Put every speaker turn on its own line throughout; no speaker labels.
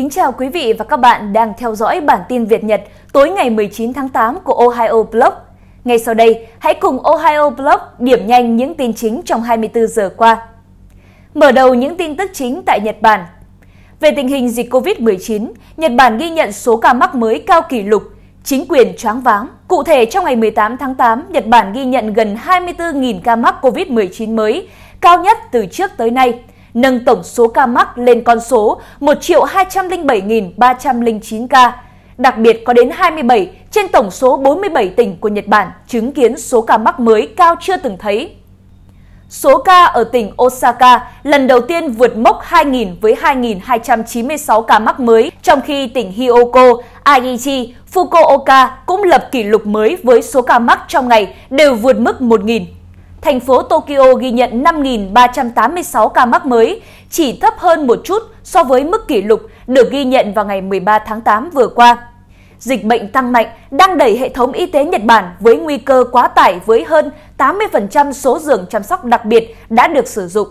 Kính chào quý vị và các bạn đang theo dõi bản tin Việt Nhật tối ngày 19 tháng 8 của Ohio Blog. Ngay sau đây, hãy cùng Ohio Blog điểm nhanh những tin chính trong 24 giờ qua. Mở đầu những tin tức chính tại Nhật Bản. Về tình hình dịch COVID-19, Nhật Bản ghi nhận số ca mắc mới cao kỷ lục, chính quyền choáng váng. Cụ thể, trong ngày 18 tháng 8, Nhật Bản ghi nhận gần 24.000 ca mắc COVID-19 mới, cao nhất từ trước tới nay – nâng tổng số ca mắc lên con số 1.207.309 ca. Đặc biệt có đến 27 trên tổng số 47 tỉnh của Nhật Bản chứng kiến số ca mắc mới cao chưa từng thấy. Số ca ở tỉnh Osaka lần đầu tiên vượt mốc 2.000 với 2.296 ca mắc mới, trong khi tỉnh Hyoko, Aichi, Fukuoka cũng lập kỷ lục mới với số ca mắc trong ngày đều vượt mức 1.000 thành phố Tokyo ghi nhận 5.386 ca mắc mới, chỉ thấp hơn một chút so với mức kỷ lục được ghi nhận vào ngày 13 tháng 8 vừa qua. Dịch bệnh tăng mạnh đang đẩy hệ thống y tế Nhật Bản với nguy cơ quá tải với hơn 80% số giường chăm sóc đặc biệt đã được sử dụng.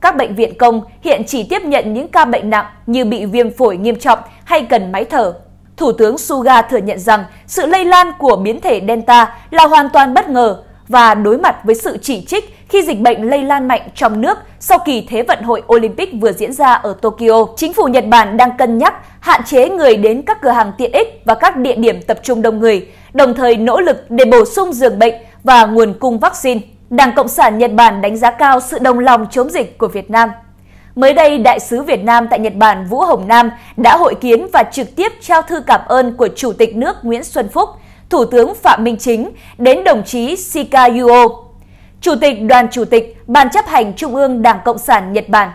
Các bệnh viện công hiện chỉ tiếp nhận những ca bệnh nặng như bị viêm phổi nghiêm trọng hay cần máy thở. Thủ tướng Suga thừa nhận rằng sự lây lan của biến thể Delta là hoàn toàn bất ngờ và đối mặt với sự chỉ trích khi dịch bệnh lây lan mạnh trong nước sau kỳ Thế vận hội Olympic vừa diễn ra ở Tokyo. Chính phủ Nhật Bản đang cân nhắc hạn chế người đến các cửa hàng tiện ích và các địa điểm tập trung đông người, đồng thời nỗ lực để bổ sung giường bệnh và nguồn cung vaccine. Đảng Cộng sản Nhật Bản đánh giá cao sự đồng lòng chống dịch của Việt Nam. Mới đây, Đại sứ Việt Nam tại Nhật Bản Vũ Hồng Nam đã hội kiến và trực tiếp trao thư cảm ơn của Chủ tịch nước Nguyễn Xuân Phúc Thủ tướng Phạm Minh Chính đến đồng chí Shikayo, Chủ tịch Đoàn Chủ tịch Ban chấp hành Trung ương Đảng Cộng sản Nhật Bản.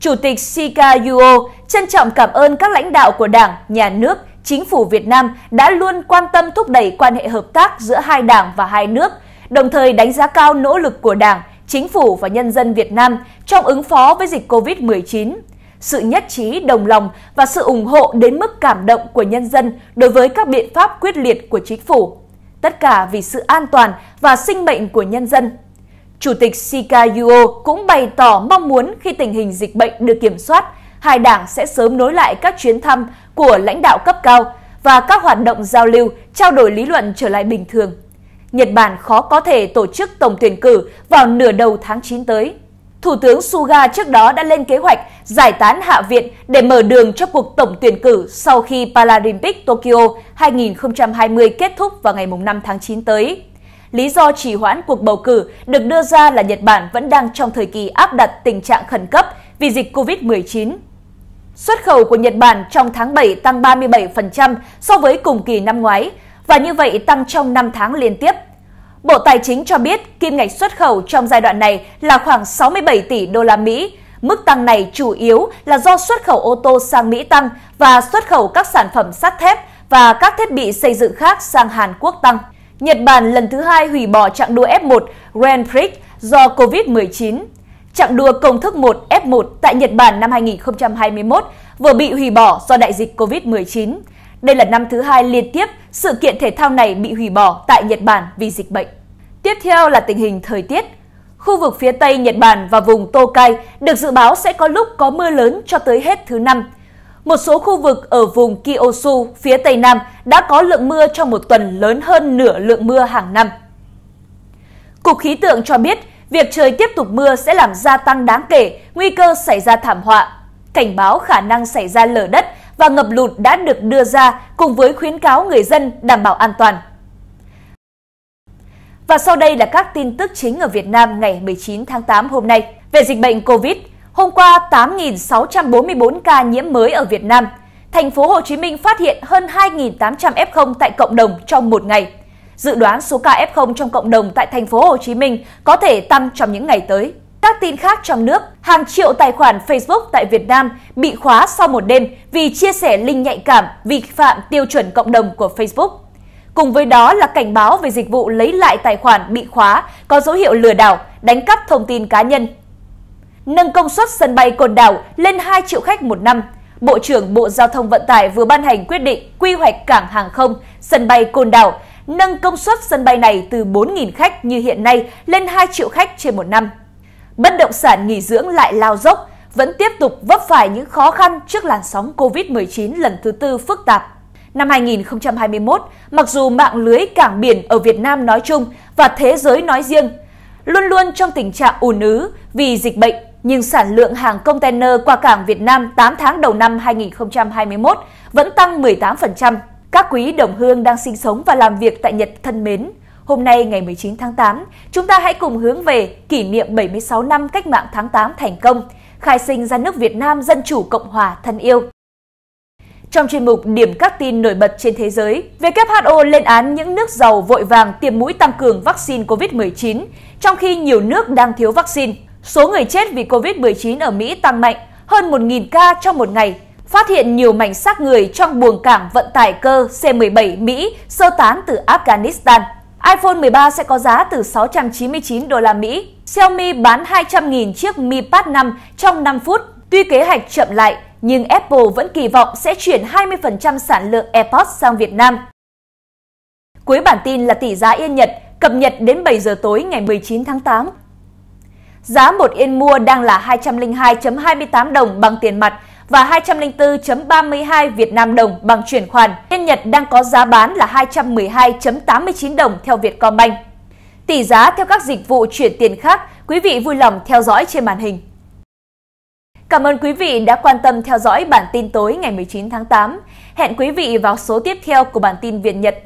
Chủ tịch Shikayo trân trọng cảm ơn các lãnh đạo của Đảng, Nhà nước, Chính phủ Việt Nam đã luôn quan tâm thúc đẩy quan hệ hợp tác giữa hai đảng và hai nước, đồng thời đánh giá cao nỗ lực của Đảng, Chính phủ và nhân dân Việt Nam trong ứng phó với dịch COVID-19 sự nhất trí, đồng lòng và sự ủng hộ đến mức cảm động của nhân dân đối với các biện pháp quyết liệt của chính phủ. Tất cả vì sự an toàn và sinh mệnh của nhân dân. Chủ tịch Shikayo cũng bày tỏ mong muốn khi tình hình dịch bệnh được kiểm soát, hai đảng sẽ sớm nối lại các chuyến thăm của lãnh đạo cấp cao và các hoạt động giao lưu, trao đổi lý luận trở lại bình thường. Nhật Bản khó có thể tổ chức tổng tuyển cử vào nửa đầu tháng 9 tới. Thủ tướng Suga trước đó đã lên kế hoạch giải tán Hạ viện để mở đường cho cuộc tổng tuyển cử sau khi Paralympic Tokyo 2020 kết thúc vào ngày 5 tháng 9 tới. Lý do trì hoãn cuộc bầu cử được đưa ra là Nhật Bản vẫn đang trong thời kỳ áp đặt tình trạng khẩn cấp vì dịch COVID-19. Xuất khẩu của Nhật Bản trong tháng 7 tăng 37% so với cùng kỳ năm ngoái, và như vậy tăng trong 5 tháng liên tiếp. Bộ Tài chính cho biết kim ngạch xuất khẩu trong giai đoạn này là khoảng 67 tỷ đô la Mỹ. Mức tăng này chủ yếu là do xuất khẩu ô tô sang Mỹ tăng và xuất khẩu các sản phẩm sắt thép và các thiết bị xây dựng khác sang Hàn Quốc tăng. Nhật Bản lần thứ hai hủy bỏ chặng đua F1 Grand Prix do COVID-19. Chặng đua công thức 1 F1 tại Nhật Bản năm 2021 vừa bị hủy bỏ do đại dịch COVID-19. Đây là năm thứ hai liên tiếp sự kiện thể thao này bị hủy bỏ tại Nhật Bản vì dịch bệnh. Tiếp theo là tình hình thời tiết. Khu vực phía Tây Nhật Bản và vùng Tokai được dự báo sẽ có lúc có mưa lớn cho tới hết thứ năm. Một số khu vực ở vùng Kyushu phía Tây Nam đã có lượng mưa trong một tuần lớn hơn nửa lượng mưa hàng năm. Cục khí tượng cho biết việc trời tiếp tục mưa sẽ làm gia tăng đáng kể nguy cơ xảy ra thảm họa, cảnh báo khả năng xảy ra lở đất và ngập lụt đã được đưa ra cùng với khuyến cáo người dân đảm bảo an toàn. Và sau đây là các tin tức chính ở Việt Nam ngày 19 tháng 8 hôm nay. Về dịch bệnh COVID, hôm qua 8.644 ca nhiễm mới ở Việt Nam. Thành phố Hồ Chí Minh phát hiện hơn 2.800 F0 tại cộng đồng trong một ngày. Dự đoán số ca F0 trong cộng đồng tại thành phố Hồ Chí Minh có thể tăng trong những ngày tới các tin khác trong nước, hàng triệu tài khoản Facebook tại Việt Nam bị khóa sau một đêm vì chia sẻ link nhạy cảm vi phạm tiêu chuẩn cộng đồng của Facebook. Cùng với đó là cảnh báo về dịch vụ lấy lại tài khoản bị khóa có dấu hiệu lừa đảo, đánh cắp thông tin cá nhân. Nâng công suất sân bay Côn Đảo lên 2 triệu khách một năm, Bộ trưởng Bộ Giao thông Vận tải vừa ban hành quyết định quy hoạch cảng hàng không sân bay Côn Đảo, nâng công suất sân bay này từ 4.000 khách như hiện nay lên 2 triệu khách trên một năm bất động sản nghỉ dưỡng lại lao dốc, vẫn tiếp tục vấp phải những khó khăn trước làn sóng COVID-19 lần thứ tư phức tạp. Năm 2021, mặc dù mạng lưới cảng biển ở Việt Nam nói chung và thế giới nói riêng luôn luôn trong tình trạng ùn ứ vì dịch bệnh, nhưng sản lượng hàng container qua cảng Việt Nam 8 tháng đầu năm 2021 vẫn tăng 18%. Các quý đồng hương đang sinh sống và làm việc tại Nhật thân mến, Hôm nay ngày 19 tháng 8, chúng ta hãy cùng hướng về kỷ niệm 76 năm cách mạng tháng 8 thành công, khai sinh ra nước Việt Nam Dân Chủ Cộng Hòa thân yêu. Trong chuyên mục Điểm các tin nổi bật trên thế giới, WHO lên án những nước giàu vội vàng tiêm mũi tăng cường vaccine COVID-19, trong khi nhiều nước đang thiếu vaccine. Số người chết vì COVID-19 ở Mỹ tăng mạnh, hơn 1.000 ca trong một ngày. Phát hiện nhiều mảnh xác người trong buồng cảng vận tải cơ C-17 Mỹ sơ tán từ Afghanistan iPhone 13 sẽ có giá từ 699 đô la Mỹ. Xiaomi bán 200.000 chiếc Mi Pad 5 trong 5 phút. Tuy kế hoạch chậm lại, nhưng Apple vẫn kỳ vọng sẽ chuyển 20% sản lượng AirPods sang Việt Nam. Cuối bản tin là tỷ giá Yên Nhật, cập nhật đến 7 giờ tối ngày 19 tháng 8. Giá một yên mua đang là 202.28 đồng bằng tiền mặt và 204.32 Việt Nam đồng bằng chuyển khoản. Yên Nhật đang có giá bán là 212.89 đồng theo Vietcombank. Tỷ giá theo các dịch vụ chuyển tiền khác, quý vị vui lòng theo dõi trên màn hình. Cảm ơn quý vị đã quan tâm theo dõi bản tin tối ngày 19 tháng 8. Hẹn quý vị vào số tiếp theo của bản tin Việt Nhật.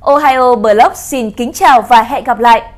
Ohio Blog xin kính chào và hẹn gặp lại!